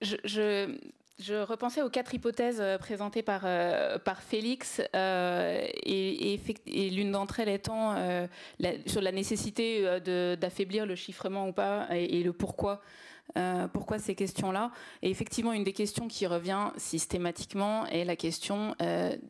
je, repensais aux quatre hypothèses euh, présentées par, euh, par Félix, euh, et, l'une d'entre elles étant sur la nécessité d'affaiblir le chiffrement ou pas, et, et le pourquoi. pourquoi ces questions-là Et effectivement, une des questions qui revient systématiquement est la question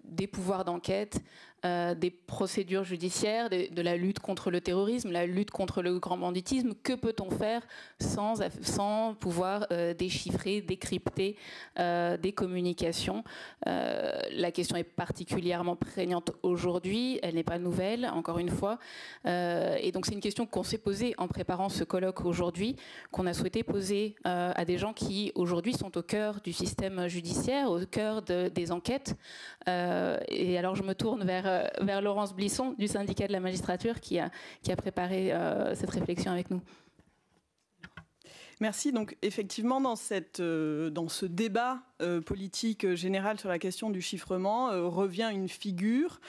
des pouvoirs d'enquête, euh, des procédures judiciaires, de, la lutte contre le terrorisme, la lutte contre le grand banditisme. Que peut-on faire sans, sans pouvoir euh, déchiffrer, décrypter euh, des communications La question est particulièrement prégnante aujourd'hui, elle n'est pas nouvelle, encore une fois. et donc c'est une question qu'on s'est posée en préparant ce colloque aujourd'hui, qu'on a souhaité poser à des gens qui aujourd'hui sont au cœur du système judiciaire, au cœur des enquêtes. et alors je me tourne vers euh, vers, Laurence Blisson du syndicat de la magistrature qui a, préparé euh, cette réflexion avec nous. Merci. Donc effectivement, dans, euh, dans ce débat euh, politique euh, générale sur la question du chiffrement euh, revient une figure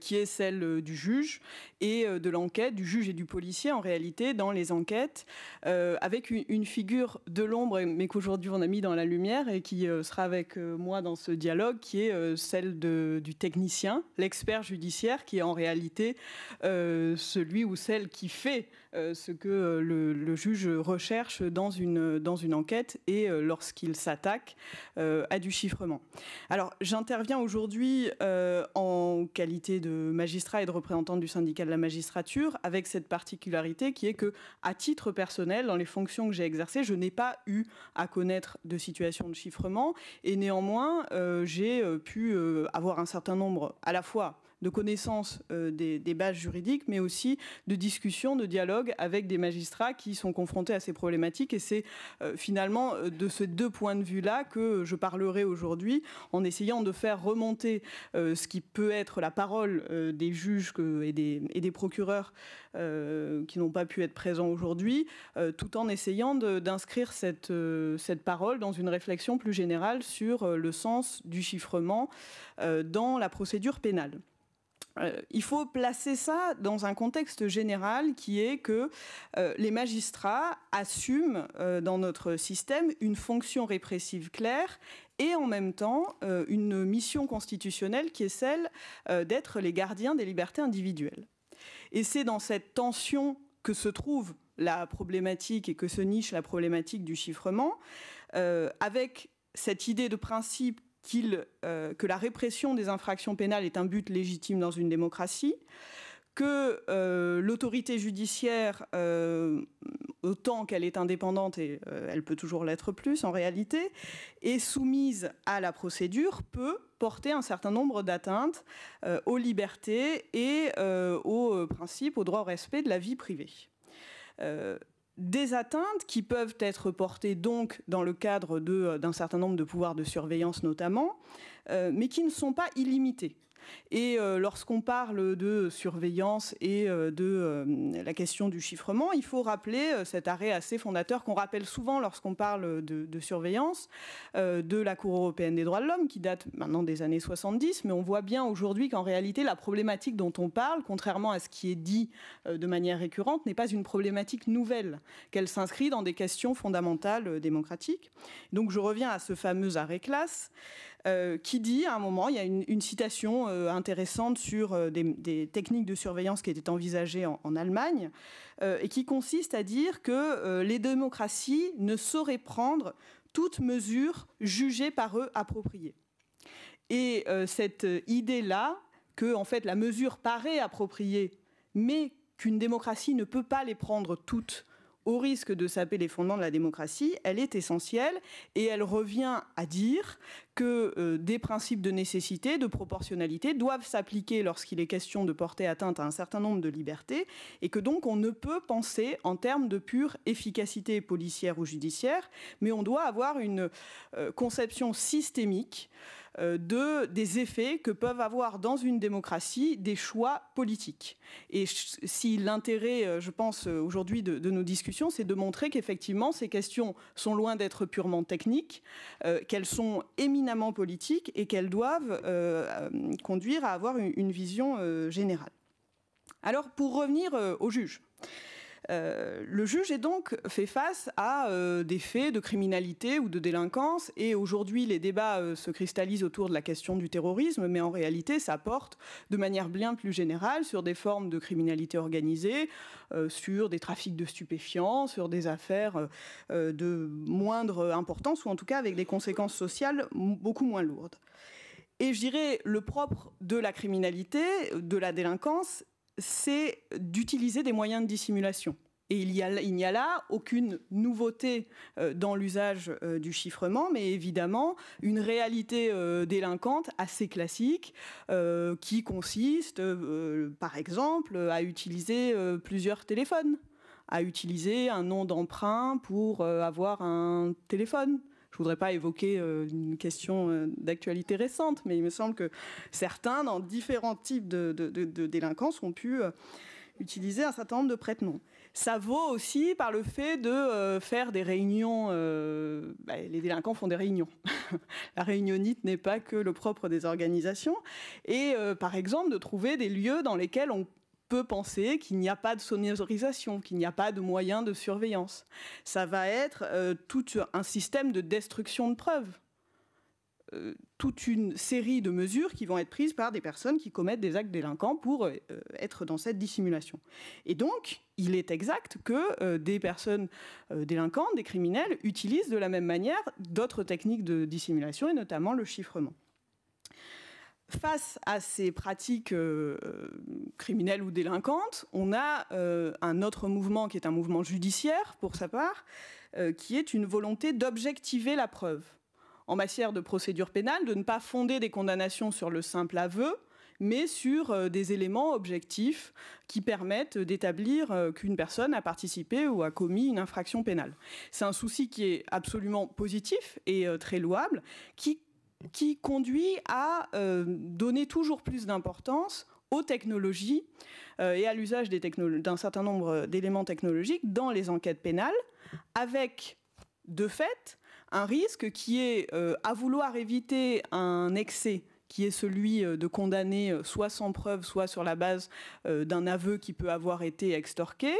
qui est celle du juge et de l'enquête, du juge et du policier en réalité dans les enquêtes, avec une, figure de l'ombre, mais qu'aujourd'hui on a mis dans la lumière et qui sera avec moi dans ce dialogue, qui est celle du technicien, l'expert judiciaire, qui est en réalité celui ou celle qui fait ce que le, juge recherche dans une, dans une enquête et lorsqu'il s'attaque. Euh, à du chiffrement. Alors j'interviens aujourd'hui euh, en qualité de magistrat et de représentante du syndicat de la magistrature, avec cette particularité qui est que, à titre personnel, dans les fonctions que j'ai exercées, je n'ai pas eu à connaître de situation de chiffrement, et néanmoins euh, j'ai pu avoir un certain nombre à la fois de connaissance euh, des, bases juridiques, mais aussi de discussion, de dialogue avec des magistrats qui sont confrontés à ces problématiques. Et c'est euh, finalement euh, de ces deux points de vue-là que je parlerai aujourd'hui, en essayant de faire remonter ce qui peut être la parole des juges et, des, procureurs qui n'ont pas pu être présents aujourd'hui, tout en essayant d'inscrire cette, cette parole dans une réflexion plus générale sur le sens du chiffrement dans la procédure pénale. Euh, il faut placer ça dans un contexte général qui est que euh, les magistrats assument euh, dans notre système une fonction répressive claire et en même temps une mission constitutionnelle qui est celle d'être les gardiens des libertés individuelles. Et c'est dans cette tension que se trouve la problématique et que se niche la problématique du chiffrement, avec cette idée de principe euh, que la répression des infractions pénales est un but légitime dans une démocratie, que euh, l'autorité judiciaire, euh, autant qu'elle est indépendante, et elle peut toujours l'être plus en réalité, est soumise à la procédure, peut porter un certain nombre d'atteintes aux libertés et aux principes, au droit au respect de la vie privée des atteintes qui peuvent être portées donc dans le cadre euh, d'un certain nombre de pouvoirs de surveillance notamment, euh, mais qui ne sont pas illimitées. Et euh, lorsqu'on parle de surveillance et euh, de euh, la question du chiffrement, il faut rappeler cet arrêt assez fondateur qu'on rappelle souvent lorsqu'on parle de, surveillance de la Cour européenne des droits de l'homme, qui date maintenant des années 70, mais on voit bien aujourd'hui qu'en réalité, la problématique dont on parle, contrairement à ce qui est dit de manière récurrente, n'est pas une problématique nouvelle, qu'elle s'inscrit dans des questions fondamentales démocratiques. Donc je reviens à ce fameux arrêt classe. Euh, qui dit à un moment, il y a une, citation euh, intéressante sur euh, des, techniques de surveillance qui étaient envisagées en, Allemagne, et qui consiste à dire que les démocraties ne sauraient prendre toute mesure jugée par eux appropriée. Et cette idée-là, que en fait la mesure paraît appropriée, mais qu'une démocratie ne peut pas les prendre toutes au risque de saper les fondements de la démocratie, elle est essentielle et elle revient à dire que euh, des principes de nécessité, de proportionnalité doivent s'appliquer lorsqu'il est question de porter atteinte à un certain nombre de libertés et que donc on ne peut penser en termes de pure efficacité policière ou judiciaire, mais on doit avoir une euh, conception systémique euh, de, des effets que peuvent avoir dans une démocratie des choix politiques. Et si l'intérêt, euh, je pense, euh, aujourd'hui de, nos discussions, c'est de montrer qu'effectivement, ces questions sont loin d'être purement techniques, qu'elles sont éminemment politiques et qu'elles doivent conduire à avoir une, vision générale. Alors, pour revenir au juge, euh, le juge est donc fait face à euh, des faits de criminalité ou de délinquance, et aujourd'hui les débats euh, se cristallisent autour de la question du terrorisme, mais en réalité ça porte de manière bien plus générale sur des formes de criminalité organisée, sur des trafics de stupéfiants, sur des affaires de moindre importance, ou en tout cas avec des conséquences sociales beaucoup moins lourdes. Et je dirais, le propre de la criminalité, de la délinquance, c'est d'utiliser des moyens de dissimulation. Et il, n'y a, là aucune nouveauté euh, dans l'usage euh, du chiffrement, mais évidemment une réalité euh, délinquante assez classique qui consiste, par exemple, à utiliser plusieurs téléphones à utiliser un nom d'emprunt pour avoir un téléphone, je ne voudrais pas évoquer euh, une question euh, d'actualité récente, mais il me semble que certains, dans différents types de, de, délinquance, ont pu euh, utiliser un certain nombre de prête-noms. Ça vaut aussi par le fait de faire des réunions. Bah, les délinquants font des réunions. La réunionnite n'est pas que le propre des organisations. Et par exemple, de trouver des lieux dans lesquels on peut penser qu'il n'y a pas de sonorisation, qu'il n'y a pas de moyens de surveillance. Ça va être euh, tout un système de destruction de preuves. Euh, toute une série de mesures qui vont être prises par des personnes qui commettent des actes délinquants pour euh, être dans cette dissimulation. Et donc, il est exact que des personnes délinquantes, des criminels, utilisent de la même manière d'autres techniques de dissimulation, et notamment le chiffrement face à ces pratiques euh, euh, criminelles ou délinquantes, on a euh, un autre mouvement qui est un mouvement judiciaire, pour sa part, qui est une volonté d'objectiver la preuve. En matière de procédure pénale, de ne pas fonder des condamnations sur le simple aveu, mais sur des éléments objectifs qui permettent d'établir qu'une personne a participé ou a commis une infraction pénale. C'est un souci qui est absolument positif et très louable, qui qui conduit à euh, donner toujours plus d'importance aux technologies euh, et à l'usage d'un certain nombre d'éléments technologiques dans les enquêtes pénales, avec de fait un risque qui est euh, à vouloir éviter un excès qui est celui de condamner soit sans preuve, soit sur la base d'un aveu qui peut avoir été extorqué,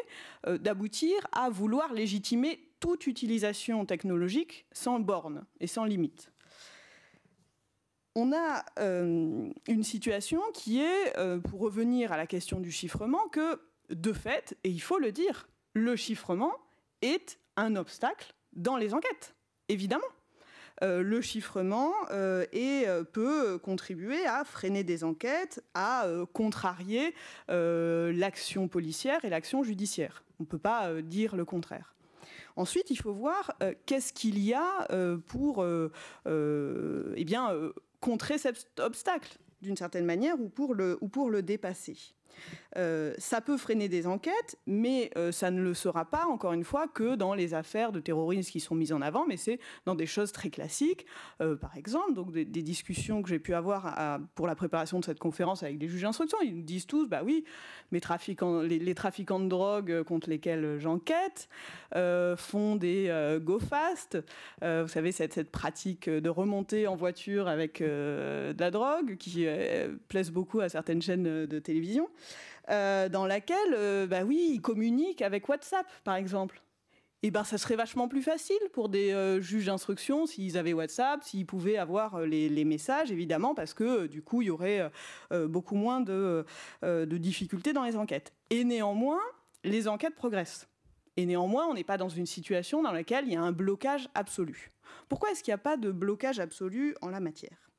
d'aboutir à vouloir légitimer toute utilisation technologique sans borne et sans limite on a euh, une situation qui est, euh, pour revenir à la question du chiffrement, que de fait, et il faut le dire, le chiffrement est un obstacle dans les enquêtes, évidemment. Euh, le chiffrement peut contribuer à freiner des enquêtes, à contrarier l'action policière et l'action judiciaire. On ne peut pas dire le contraire. Ensuite, il faut voir qu'est-ce qu'il y a pour eh bien, contrer cet obstacle d'une certaine manière ou pour le, ou pour le dépasser. Euh, ça peut freiner des enquêtes, mais euh, ça ne le sera pas, encore une fois, que dans les affaires de terrorisme qui sont mises en avant, mais c'est dans des choses très classiques, euh, par exemple, donc des, discussions que j'ai pu avoir pour la préparation de cette conférence avec des juges d'instruction. Ils nous disent tous, bah oui, trafiquants, les, trafiquants de drogue contre lesquels j'enquête font des go fast, vous savez, cette, cette, pratique de remonter en voiture avec de la drogue qui plaise beaucoup à certaines chaînes de télévision. Euh, dans laquelle, euh, bah oui, ils communiquent avec WhatsApp, par exemple. et eh ben, ça serait vachement plus facile pour des euh, juges d'instruction s'ils avaient WhatsApp, s'ils pouvaient avoir les, messages, évidemment, parce que du coup, il y aurait beaucoup moins de, de, difficultés dans les enquêtes. Et néanmoins, les enquêtes progressent. Et néanmoins, on n'est pas dans une situation dans laquelle il y a un blocage absolu. Pourquoi est-ce qu'il n'y a pas de blocage absolu en la matière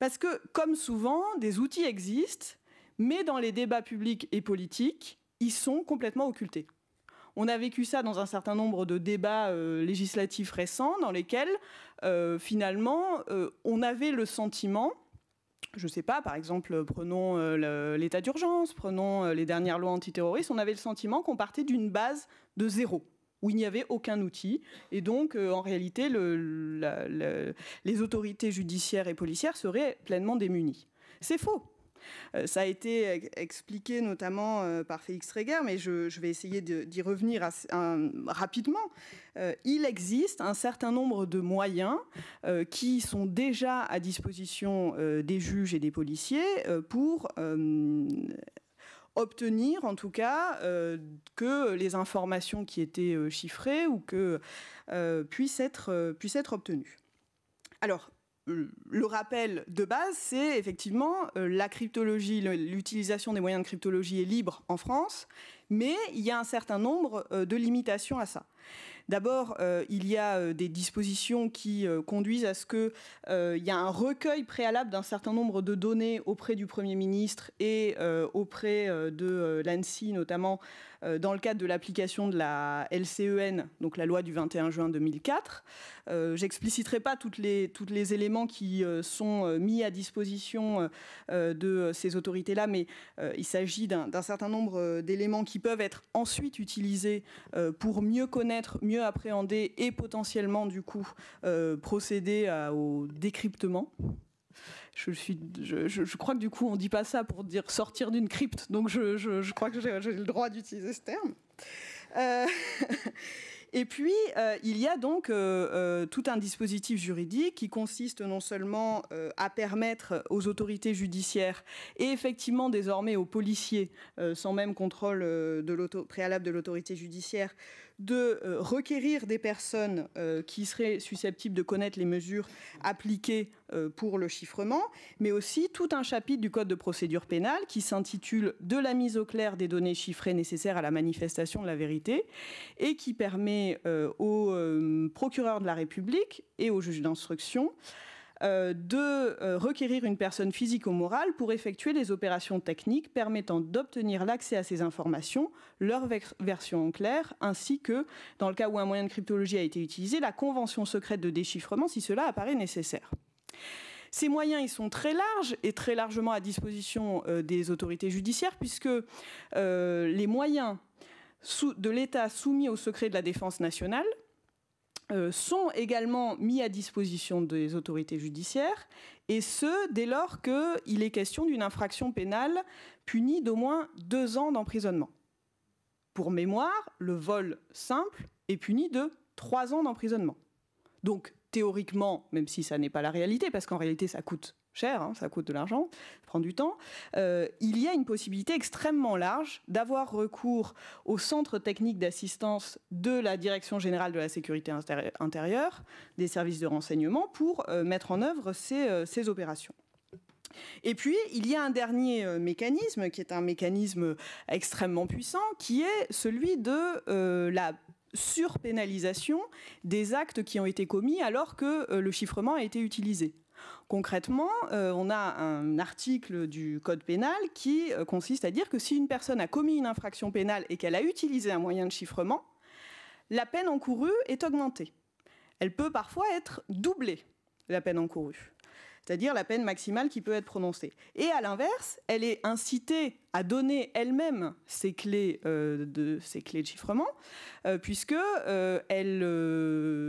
Parce que, comme souvent, des outils existent mais dans les débats publics et politiques, ils sont complètement occultés. On a vécu ça dans un certain nombre de débats euh, législatifs récents dans lesquels, euh, finalement, euh, on avait le sentiment, je ne sais pas, par exemple, prenons l'état d'urgence, prenons les dernières lois antiterroristes, on avait le sentiment qu'on partait d'une base de zéro où il n'y avait aucun outil. Et donc, en réalité, les autorités judiciaires et policières seraient pleinement démunies. C'est faux. Euh, ça a été expliqué notamment euh, par Félix Reger, mais je, vais essayer d'y revenir rapidement. Euh, il existe un certain nombre de moyens qui sont déjà à disposition des juges et des policiers pour obtenir en tout cas que les informations qui étaient chiffrées ou que puissent, être, puissent être obtenues. Alors, le rappel de base, c'est effectivement euh, la cryptologie, l'utilisation des moyens de cryptologie est libre en France, mais il y a un certain nombre euh, de limitations à ça. D'abord, euh, il y a des dispositions qui conduisent à ce qu'il y a un recueil préalable d'un certain nombre de données auprès du Premier ministre et auprès de l'ANSI notamment euh, dans le cadre de l'application de la LCEN, donc la loi du 21 juin 2004. Euh, j'expliciterai pas toutes les, toutes les éléments qui euh, sont mis à disposition de ces autorités-là, mais il s'agit d'un certain nombre d'éléments qui peuvent être ensuite utilisés pour mieux connaître, mieux appréhender et potentiellement du coup procéder au décryptement je, crois que du coup, on ne dit pas ça pour dire sortir d'une crypte. Donc, je, crois que j'ai le droit d'utiliser ce terme. Euh, et puis, euh, il y a donc euh, tout un dispositif juridique qui consiste non seulement à permettre aux autorités judiciaires et effectivement désormais aux policiers, sans même contrôle préalable de l'autorité judiciaire, de euh, requérir des personnes euh, qui seraient susceptibles de connaître les mesures appliquées euh, pour le chiffrement, mais aussi tout un chapitre du Code de procédure pénale qui s'intitule De la mise au clair des données chiffrées nécessaires à la manifestation de la vérité et qui permet aux procureurs de la République et aux juge d'instruction euh, de euh, requérir une personne physique ou morale pour effectuer les opérations techniques permettant d'obtenir l'accès à ces informations, leur version en clair, ainsi que, dans le cas où un moyen de cryptologie a été utilisé, la convention secrète de déchiffrement si cela apparaît nécessaire. Ces moyens, ils sont très larges et très largement à disposition euh, des autorités judiciaires, puisque les moyens de l'État soumis au secret de la défense nationale, euh, sont également mis à disposition des autorités judiciaires, et ce, dès lors qu'il est question d'une infraction pénale punie d'au moins deux ans d'emprisonnement. Pour mémoire, le vol simple est puni de trois ans d'emprisonnement. Donc, théoriquement, même si ça n'est pas la réalité, parce qu'en réalité, ça coûte cher, hein, ça coûte de l'argent, ça prend du temps, euh, il y a une possibilité extrêmement large d'avoir recours au centre technique d'assistance de la Direction générale de la sécurité intérieure, des services de renseignement, pour euh, mettre en œuvre euh, ces, opérations. Et puis, il y a un dernier mécanisme qui est un mécanisme extrêmement puissant, qui est celui de la surpénalisation des actes qui ont été commis alors que le chiffrement a été utilisé. Concrètement, euh, on a un article du Code pénal qui euh, consiste à dire que si une personne a commis une infraction pénale et qu'elle a utilisé un moyen de chiffrement, la peine encourue est augmentée. Elle peut parfois être doublée, la peine encourue c'est-à-dire la peine maximale qui peut être prononcée. Et à l'inverse, elle est incitée à donner elle-même ses clés, euh, de, clés de chiffrement, puisqu'elle puisque elle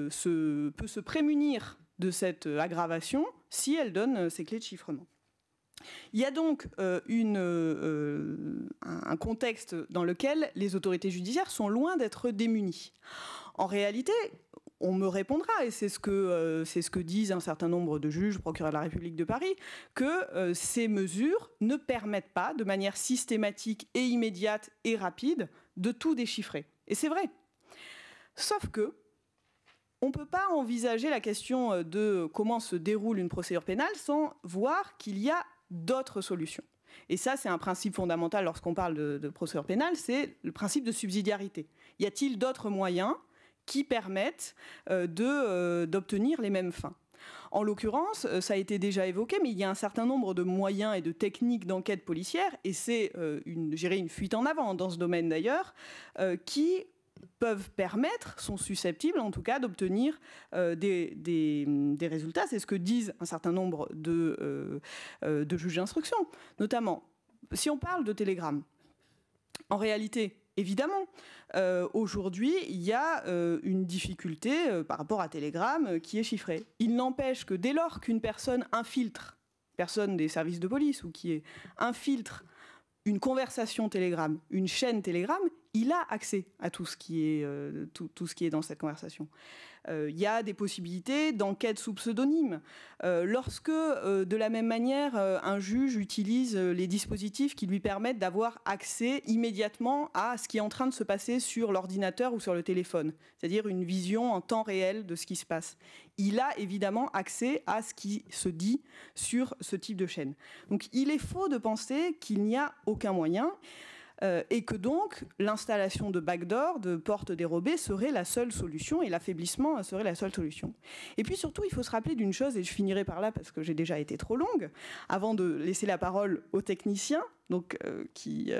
se, peut se prémunir de cette euh, aggravation si elle donne ses euh, clés de chiffrement. Il y a donc euh, un contexte dans lequel les autorités judiciaires sont loin d'être démunies. En réalité, on me répondra, et c'est ce, que, disent un certain nombre de juges, procureurs de la République de Paris, que ces mesures ne permettent pas, de manière systématique et immédiate et rapide, de tout déchiffrer. Et c'est vrai. Sauf que on ne peut pas envisager la question euh, de comment se déroule une procédure pénale sans voir qu'il y a d'autres solutions. Et ça, c'est un principe fondamental lorsqu'on parle de, procédure pénale, c'est le principe de subsidiarité. Y a-t-il d'autres moyens qui permettent euh, euh, d'obtenir les mêmes fins en l'occurrence, ça a été déjà évoqué, mais il y a un certain nombre de moyens et de techniques d'enquête policière, et c'est, une une, une fuite en avant dans ce domaine d'ailleurs, qui peuvent permettre, sont susceptibles en tout cas d'obtenir euh, des, résultats. C'est ce que disent un certain nombre euh, euh, de, juges d'instruction. Notamment, si on parle de Telegram, en réalité, évidemment, aujourd'hui, il y a une difficulté par rapport à Telegram qui est chiffrée. Il n'empêche que dès lors qu'une personne infiltre, personne des services de police ou qui est, infiltre une conversation Telegram, une chaîne Telegram, il a accès à tout ce qui est, euh, tout, ce qui est dans cette conversation. Euh, il y a des possibilités d'enquête sous pseudonyme. Euh, lorsque, de la même manière, un juge utilise les dispositifs qui lui permettent d'avoir accès immédiatement à ce qui est en train de se passer sur l'ordinateur ou sur le téléphone, c'est-à-dire une vision en temps réel de ce qui se passe. Il a évidemment accès à ce qui se dit sur ce type de chaîne. Donc il est faux de penser qu'il n'y a aucun moyen. Euh, et que donc l'installation de backdoors, de portes dérobées, serait la seule solution et l'affaiblissement serait la seule solution. Et puis surtout, il faut se rappeler d'une chose, et je finirai par là parce que j'ai déjà été trop longue, avant de laisser la parole au technicien donc euh, qui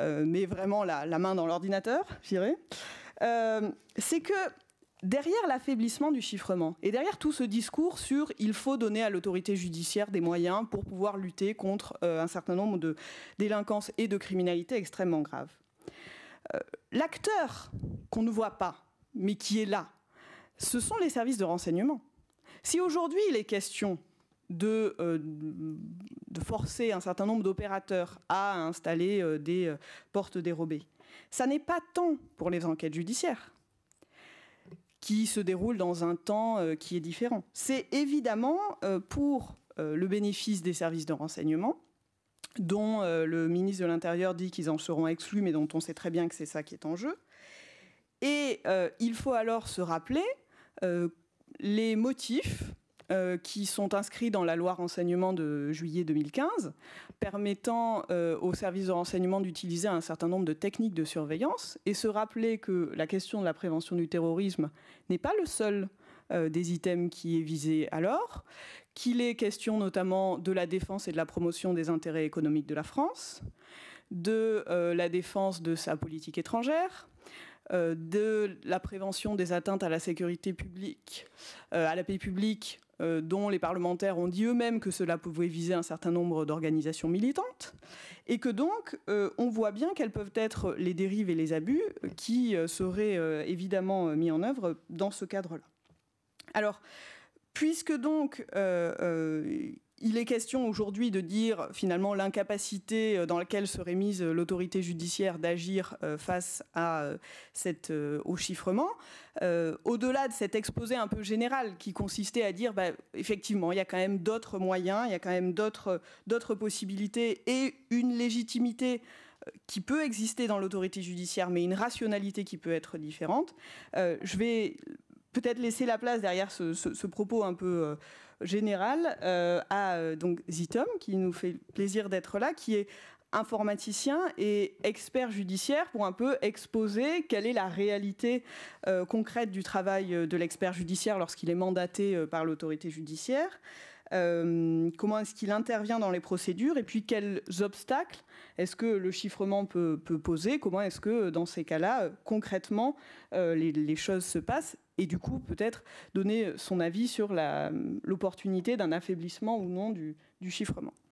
euh, met vraiment la, main dans l'ordinateur, c'est que derrière l'affaiblissement du chiffrement et derrière tout ce discours sur il faut donner à l'autorité judiciaire des moyens pour pouvoir lutter contre euh, un certain nombre de délinquances et de criminalités extrêmement graves. Euh, l'acteur qu'on ne voit pas, mais qui est là, ce sont les services de renseignement. Si aujourd'hui il est question de, euh, de, forcer un certain nombre d'opérateurs à installer des portes dérobées, ça n'est pas tant pour les enquêtes judiciaires qui se déroule dans un temps euh, qui est différent. C'est évidemment euh, pour euh, le bénéfice des services de renseignement, dont le ministre de l'Intérieur dit qu'ils en seront exclus, mais dont on sait très bien que c'est ça qui est en jeu. Et il faut alors se rappeler les motifs euh, qui sont inscrits dans la loi renseignement de juillet 2015, permettant euh, aux services de renseignement d'utiliser un certain nombre de techniques de surveillance et se rappeler que la question de la prévention du terrorisme n'est pas le seul euh, des items qui est visé alors, qu'il est question notamment de la défense et de la promotion des intérêts économiques de la France, de la défense de sa politique étrangère, de la prévention des atteintes à la sécurité publique, à la paix publique, euh, dont les parlementaires ont dit eux-mêmes que cela pouvait viser un certain nombre d'organisations militantes, et que donc euh, on voit bien quelles peuvent être les dérives et les abus qui euh, seraient évidemment mis en œuvre dans ce cadre-là. Alors, puisque donc il est question aujourd'hui de dire finalement l'incapacité euh, dans laquelle serait mise euh, l'autorité judiciaire d'agir euh, face à cette, au chiffrement. Au-delà de cet exposé un peu général qui consistait à dire bah, effectivement il y a quand même d'autres moyens, il y a quand même d'autres possibilités et une légitimité qui peut exister dans l'autorité judiciaire, mais une rationalité qui peut être différente. je vais peut-être laisser la place derrière ce, propos un peu euh, général euh, à euh, donc Zitom, qui nous fait plaisir d'être là, qui est informaticien et expert judiciaire pour un peu exposer quelle est la réalité concrète du travail de l'expert judiciaire lorsqu'il est mandaté par l'autorité judiciaire. Euh, comment est-ce qu'il intervient dans les procédures et puis quels obstacles est-ce que le chiffrement peut, poser, comment est-ce que dans ces cas-là, euh, concrètement, euh, les, choses se passent et du coup peut-être donner son avis sur l'opportunité d'un affaiblissement ou non du chiffrement.